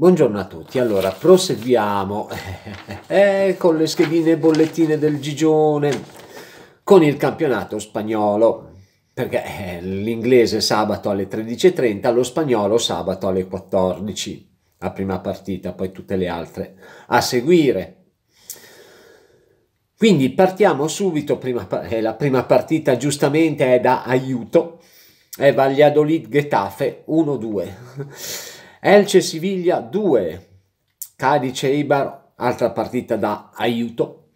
Buongiorno a tutti, allora proseguiamo eh, con le schedine e bollettine del Gigione, con il campionato spagnolo, perché eh, l'inglese sabato alle 13.30, lo spagnolo sabato alle 14, la prima partita, poi tutte le altre a seguire. Quindi partiamo subito, prima, eh, la prima partita giustamente è da aiuto, è Valladolid-Getafe 1-2. Elce Siviglia 2, Cadice Ibar, altra partita da aiuto.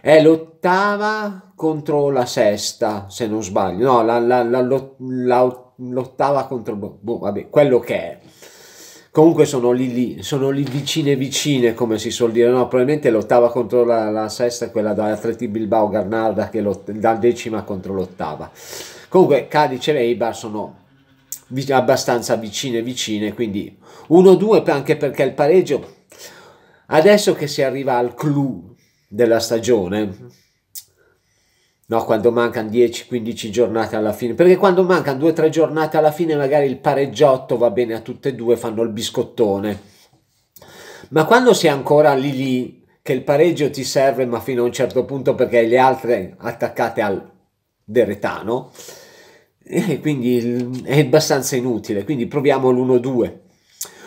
È l'ottava contro la sesta, se non sbaglio. No, la, la, la, l'ottava contro... Boh, boh, vabbè, quello che è. Comunque sono lì, lì, sono lì vicine vicine, come si suol dire. No, probabilmente l'ottava contro la, sesta è quella da Atleti Bilbao Garnarda, che è dal decima contro l'ottava. Comunque Cadice e Ibar sono abbastanza vicine vicine, quindi 1-2 anche perché il pareggio adesso che si arriva al clou della stagione no, quando mancano 10-15 giornate alla fine, perché quando mancano 2-3 giornate alla fine magari il pareggiotto va bene a tutte e due, fanno il biscottone, ma quando sei ancora lì lì che il pareggio ti serve ma fino a un certo punto perché le altre attaccate al deretano, e eh, quindi è abbastanza inutile, quindi proviamo l'1-2.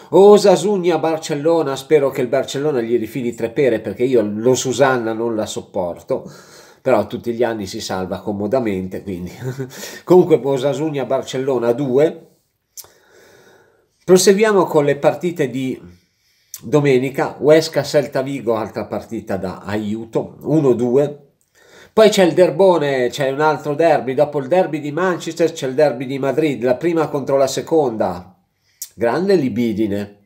Osasugna Barcellona, spero che il Barcellona gli rifili tre pere perché io lo Susanna non la sopporto però tutti gli anni si salva comodamente, quindi comunque Osasugna Barcellona 2. Proseguiamo con le partite di domenica, Huesca Celta Vigo, altra partita da aiuto, 1-2. Poi c'è il derbone, c'è un altro derby, dopo il derby di Manchester c'è il derby di Madrid, la prima contro la seconda. Grande libidine.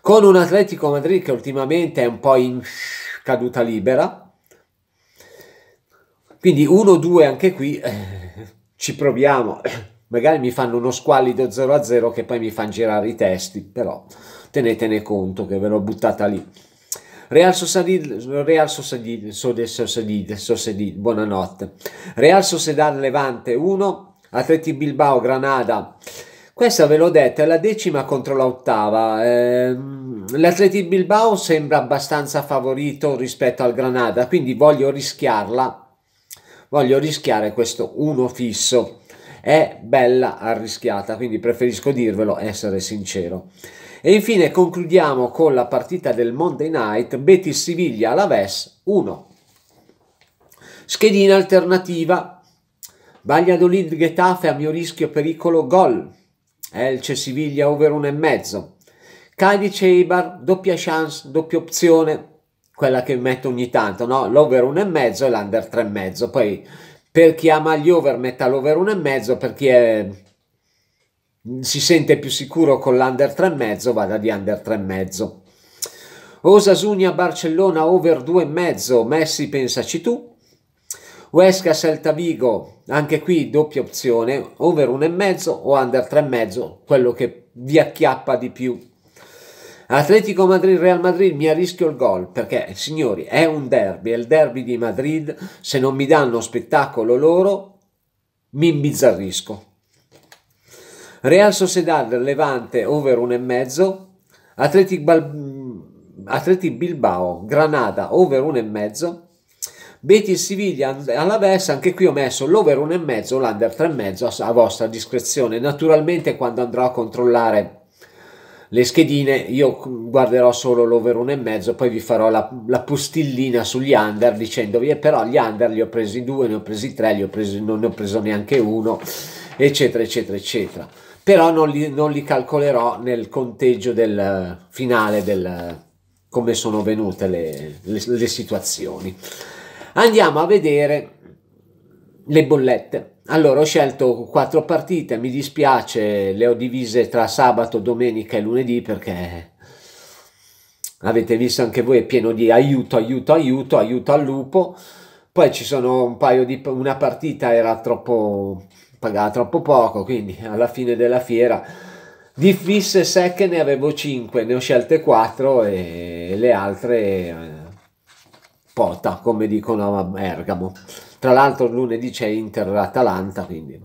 Con un Atletico Madrid che ultimamente è un po' in caduta libera. Quindi 1-2 anche qui, eh, ci proviamo. Magari mi fanno uno squallido 0-0 che poi mi fanno girare i testi, però tenetene conto che ve l'ho buttata lì. Real Sociedad, Real Sociedad, Sociedad, Sociedad, buonanotte. Real Sociedad Levante 1, Atleti Bilbao Granada. Questa ve l'ho detta, è la decima contro l'ottava. Ehm, L'Atleti Bilbao sembra abbastanza favorito rispetto al Granada, quindi voglio rischiarla. Voglio rischiare questo 1 fisso. È bella arrischiata, quindi preferisco dirvelo, essere sincero. E infine concludiamo con la partita del Monday Night, Betis Siviglia alla VES 1. Schedina alternativa, Valladolid Getafe a mio rischio pericolo gol, Elce Siviglia over 1,5, Cadice Eibar doppia chance, doppia opzione, quella che metto ogni tanto, no? l'over 1,5 e l'under 3,5, poi per chi ama gli over metta l'over 1,5, per chi è si sente più sicuro con l'under 3,5, vada di under 3,5. Osasunia Barcellona over 2,5, Messi pensaci tu. Huesca Celta Vigo, anche qui doppia opzione, over 1,5 o under 3,5, quello che vi acchiappa di più. Atletico Madrid Real Madrid mi arrischio il gol perché signori è un derby, è il derby di Madrid, se non mi danno spettacolo loro mi imbizzarrisco. Real Sociedad Levante over 1,5, Atletic, Bal- Atletic Bilbao Granada over 1,5, Betis Siviglia alla Alaves, anche qui ho messo l'over 1,5, l'under 3,5 a vostra discrezione. Naturalmente quando andrò a controllare le schedine io guarderò solo l'over 1,5, poi vi farò la, la, postillina sugli under dicendovi eh, però gli under li ho presi due, ne ho presi tre, li ho presi, non ne ho preso neanche uno, eccetera, eccetera, eccetera però non li, non li calcolerò nel conteggio del eh, finale del eh, come sono venute le, le, le situazioni. Andiamo a vedere le bollette. Allora ho scelto quattro partite, mi dispiace, le ho divise tra sabato, domenica e lunedì perché avete visto anche voi è pieno di aiuto, aiuto, aiuto, aiuto al lupo. Poi ci sono un paio di una partita era troppo pagava troppo poco, quindi alla fine della fiera di fisse secche ne avevo 5, ne ho scelte 4 e le altre eh, pota, come dicono a Bergamo. Tra l'altro lunedì c'è Inter-Atalanta, quindi...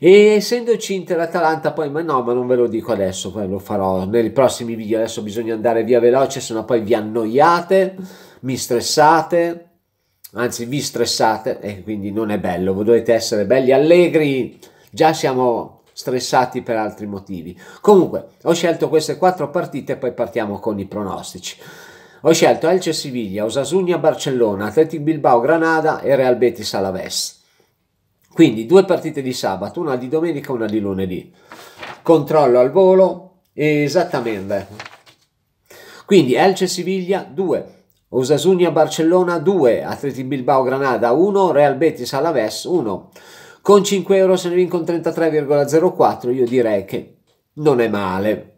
E essendoci Inter-Atalanta, poi ma no, ma non ve lo dico adesso, poi lo farò nei prossimi video, adesso bisogna andare via veloce, sennò poi vi annoiate, mi stressate anzi vi stressate e quindi non è bello, voi dovete essere belli allegri, già siamo stressati per altri motivi. Comunque, ho scelto queste quattro partite e poi partiamo con i pronostici. Ho scelto Elche Siviglia, Osasugna Barcellona, Athletic Bilbao Granada e Real Betis Alaves. Quindi due partite di sabato, una di domenica e una di lunedì. Controllo al volo, esattamente. Quindi Elche Siviglia 2, Osasuna Barcellona 2, Atleti Bilbao Granada 1, Real Betis Alaves 1. Con 5 euro se ne vincono 33,04 io direi che non è male.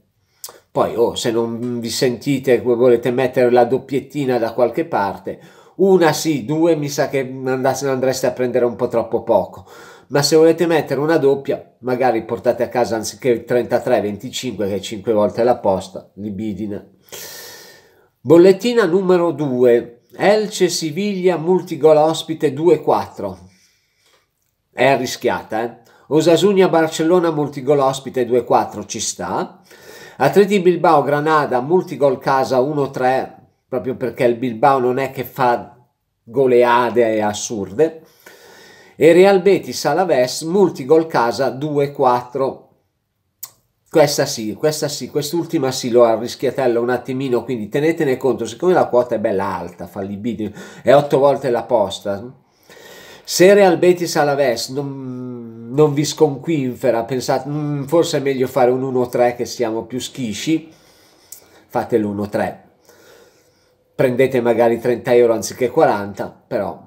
Poi oh, se non vi sentite volete mettere la doppiettina da qualche parte, una sì, due mi sa che andasse, andreste a prendere un po' troppo poco. Ma se volete mettere una doppia, magari portate a casa anziché 33-25 che è 5 volte la posta, libidina. Bollettina numero 2, Elce Siviglia multigol ospite 2-4. È arrischiata, eh? Osasunia Barcellona multigol ospite 2-4 ci sta. Atleti Bilbao Granada multigol casa 1-3 proprio perché il Bilbao non è che fa goleade assurde. E Real Betis Alaves multigol casa 2-4. Questa sì, questa sì, quest'ultima sì, lo arrischiatella un attimino, quindi tenetene conto, siccome la quota è bella alta, fa libidine, è otto volte la posta. Se Real Betis Alaves non, non vi sconquinfera, pensate, mh, mm, forse è meglio fare un 1-3 che siamo più schisci, fate l'1-3. Prendete magari 30 euro anziché 40, però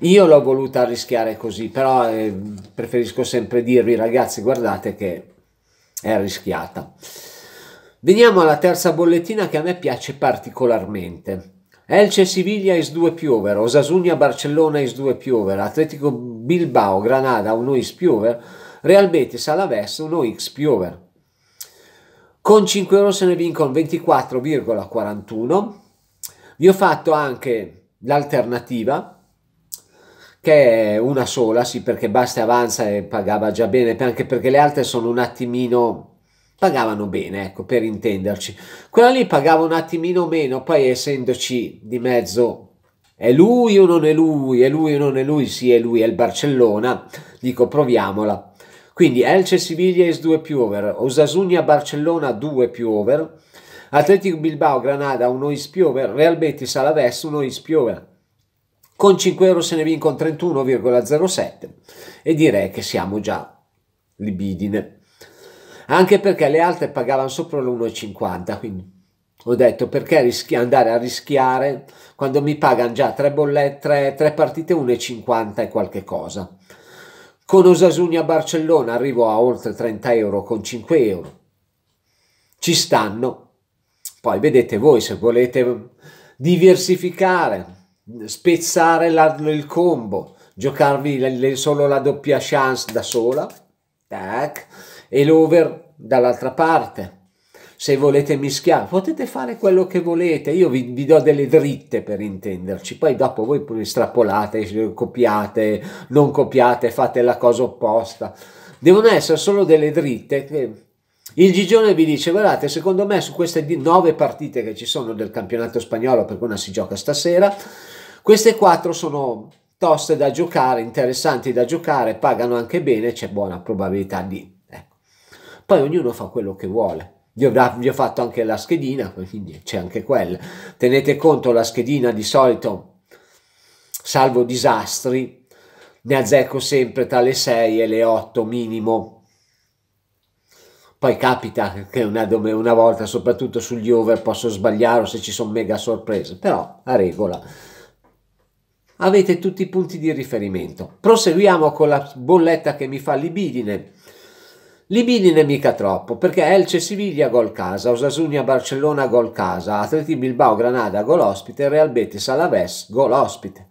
io l'ho voluta arrischiare così, però eh, preferisco sempre dirvi ragazzi guardate che è arrischiata. Veniamo alla terza bollettina che a me piace particolarmente. Elce Siviglia is 2 Piover, Osasunia Barcellona is 2 Piover, Atletico Bilbao Granada 1 is Piover, Real Betis Alaves 1 x Piover. Con 5 euro se ne vincono 24,41. Vi ho fatto anche l'alternativa che è una sola, sì, perché basta e avanza e pagava già bene, anche perché le altre sono un attimino pagavano bene, ecco, per intenderci. Quella lì pagava un attimino meno, poi essendoci di mezzo è lui o non è lui, è lui o non è lui, sì, è lui, è il Barcellona, dico proviamola. Quindi Elce Siviglia is 2 più over, Osasunia Barcellona 2 più over, Atletico Bilbao Granada 1 is più over, Real Betis Alaves 1 is più over con 5 euro se ne vincono 31,07 e direi che siamo già libidine. Anche perché le altre pagavano sopra l'1,50, quindi ho detto perché rischi- andare a rischiare quando mi pagano già 3 bollette, 3, partite 1,50 e qualche cosa. Con Osasuni Barcellona arrivo a oltre 30 euro con 5 euro. Ci stanno. Poi vedete voi se volete diversificare spezzare la, il combo, giocarvi le, le, solo la doppia chance da sola, tac, e l'over dall'altra parte. Se volete mischiare, potete fare quello che volete, io vi, vi do delle dritte per intenderci, poi dopo voi strappolate, copiate, non copiate, fate la cosa opposta. Devono essere solo delle dritte che eh. il Gigione vi dice: Guardate, secondo me su queste nove partite che ci sono del campionato spagnolo, per cui una si gioca stasera, queste quattro sono toste da giocare, interessanti da giocare, pagano anche bene, c'è buona probabilità di. Ecco. Poi ognuno fa quello che vuole. Io vi ho fatto anche la schedina, quindi c'è anche quella. Tenete conto, la schedina di solito, salvo disastri, ne azzecco sempre tra le 6 e le 8 minimo. Poi capita che una, una volta, soprattutto sugli over, posso sbagliare o se ci sono mega sorprese, però a regola avete tutti i punti di riferimento. Proseguiamo con la bolletta che mi fa Libidine. Libidine mica troppo, perché Elce Siviglia gol casa, Osasunia Barcellona gol casa, Atleti Bilbao Granada gol ospite, Real Betis Alaves gol ospite.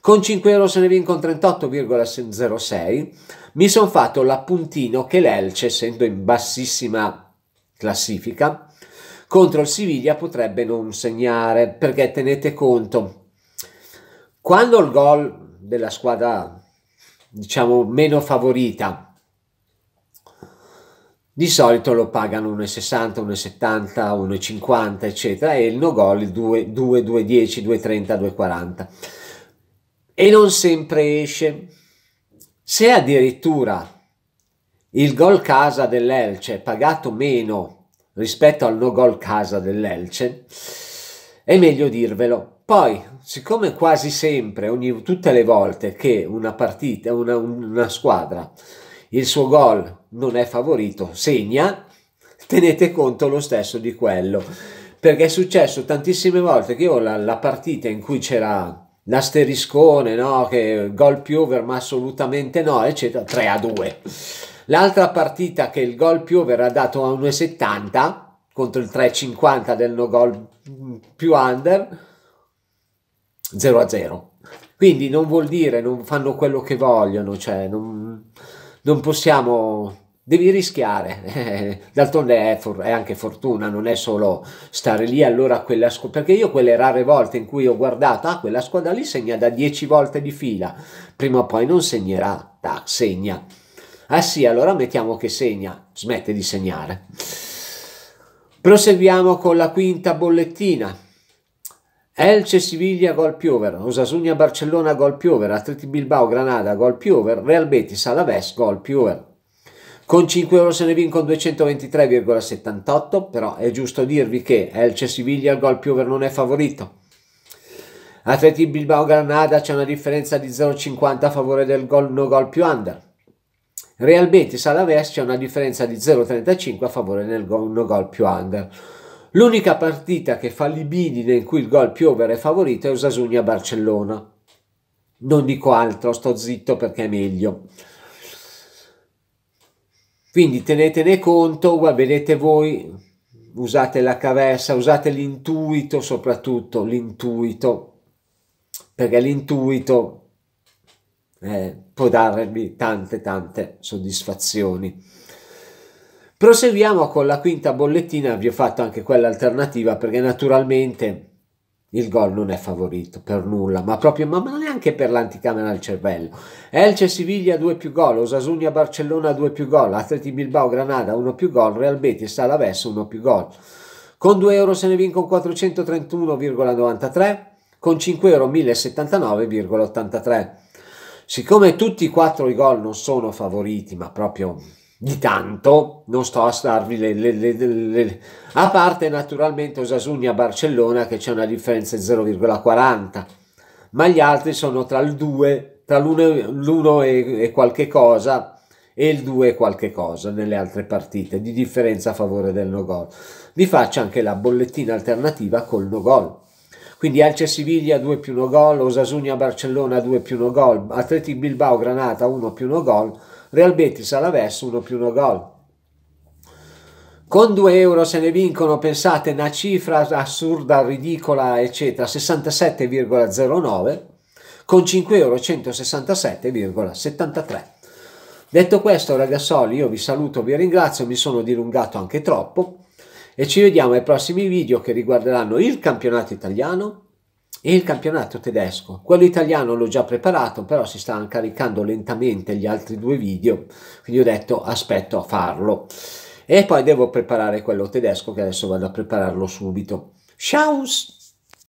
Con 5 euro se ne vinco 38,06, mi sono fatto l'appuntino che l'Elce, essendo in bassissima classifica, contro il Siviglia potrebbe non segnare, perché tenete conto quando il gol della squadra, diciamo, meno favorita di solito lo pagano 1,60, 1,70, 1,50 eccetera e il no gol 2, 2,10, 2,30, 2,40 e non sempre esce se addirittura il gol casa dell'Elce è pagato meno rispetto al no gol casa dell'Elce è meglio dirvelo poi siccome quasi sempre, ogni, tutte le volte che una partita, una, una squadra, il suo gol non è favorito, segna, tenete conto lo stesso di quello. Perché è successo tantissime volte che io la, la partita in cui c'era l'asteriscone, no? che gol più over ma assolutamente no, eccetera, 3 a 2. L'altra partita che il gol più over ha dato a 1,70 contro il 3,50 del no gol più under, 0 a 0. Quindi non vuol dire non fanno quello che vogliono, cioè non, non possiamo devi rischiare. D'altronde è, for- è, anche fortuna, non è solo stare lì allora quella squadra. Perché io quelle rare volte in cui ho guardato, ah, quella squadra lì segna da 10 volte di fila, prima o poi non segnerà, da, segna. Ah sì, allora mettiamo che segna, smette di segnare. Proseguiamo con la quinta bollettina. Elce Siviglia gol piover, Osasuna Barcellona gol piover, Atleti Bilbao Granada gol piover, Real Betis Alaves gol piover. Con 5 euro se ne vincono 223,78, però è giusto dirvi che Elce Siviglia gol piover non è favorito. Atleti Bilbao Granada c'è una differenza di 0,50 a favore del gol no gol più under. Real Betis Alaves c'è una differenza di 0,35 a favore del gol no gol più under. L'unica partita che fa libidine in cui il gol più over è favorito è Osasugna-Barcellona. Non dico altro, sto zitto perché è meglio. Quindi tenetene conto, vedete voi, usate la cavessa, usate l'intuito soprattutto, l'intuito, perché l'intuito eh, può darvi tante tante soddisfazioni. Proseguiamo con la quinta bollettina, vi ho fatto anche quella alternativa perché naturalmente il gol non è favorito per nulla, ma proprio ma neanche per l'anticamera al cervello. Elce Siviglia 2 più gol, Osasunia Barcellona 2 più gol, Atleti Bilbao Granada 1 più gol, Real Betis Alaves 1 più gol. Con 2 euro se ne vincono 431,93, con 5 euro 1079,83. Siccome tutti e quattro i gol non sono favoriti, ma proprio di tanto, non sto a starvi le, le, le, a parte naturalmente Osasuni a Barcellona che c'è una differenza di 0,40, ma gli altri sono tra il 2, tra l'1 e, e qualche cosa e il 2 qualche cosa nelle altre partite di differenza a favore del no gol. Vi faccio anche la bollettina alternativa col no gol. Quindi Alce Siviglia 2 più no gol, Osasunia Barcellona 2 più no gol, Atleti Bilbao Granata 1 più no gol, Real Betis Alaves 1 più 1 gol. Con 2 euro se ne vincono, pensate, una cifra assurda, ridicola, eccetera, 67,09, con 5 euro 167,73. Detto questo, ragazzoli, io vi saluto, vi ringrazio, mi sono dilungato anche troppo e ci vediamo ai prossimi video che riguarderanno il campionato italiano, e il campionato tedesco. Quello italiano l'ho già preparato, però si stanno caricando lentamente gli altri due video, quindi ho detto aspetto a farlo. E poi devo preparare quello tedesco che adesso vado a prepararlo subito. Ciao!